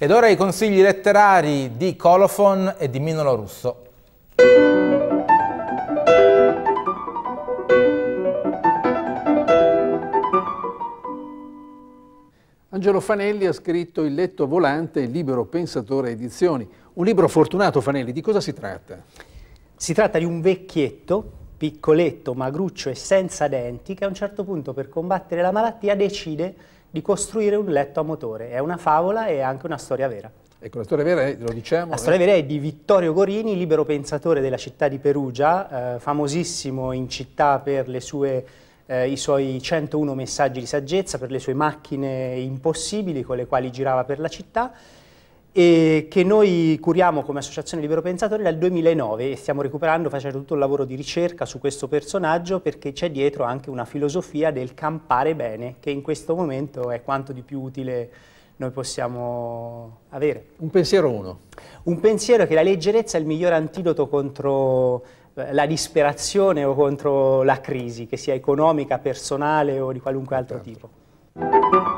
Ed ora i consigli letterari di Colofon e di Minolo Russo. Angelo Fanelli ha scritto Il letto volante, il libero pensatore edizioni. Un libro fortunato, Fanelli, di cosa si tratta? Si tratta di un vecchietto piccoletto, magruccio e senza denti, che a un certo punto per combattere la malattia decide di costruire un letto a motore. È una favola e anche una storia vera. Ecco, la storia vera è, lo diciamo... La storia vera è di Vittorio Gorini, libero pensatore della città di Perugia, eh, famosissimo in città per le sue eh, i suoi 101 messaggi di saggezza per le sue macchine impossibili con le quali girava per la città e che noi curiamo come Associazione Libero Pensatore dal 2009 e stiamo recuperando facendo tutto il lavoro di ricerca su questo personaggio perché c'è dietro anche una filosofia del campare bene che in questo momento è quanto di più utile noi possiamo avere. Un pensiero uno. Un pensiero che la leggerezza è il miglior antidoto contro eh, la disperazione o contro la crisi, che sia economica, personale o di qualunque altro certo. tipo.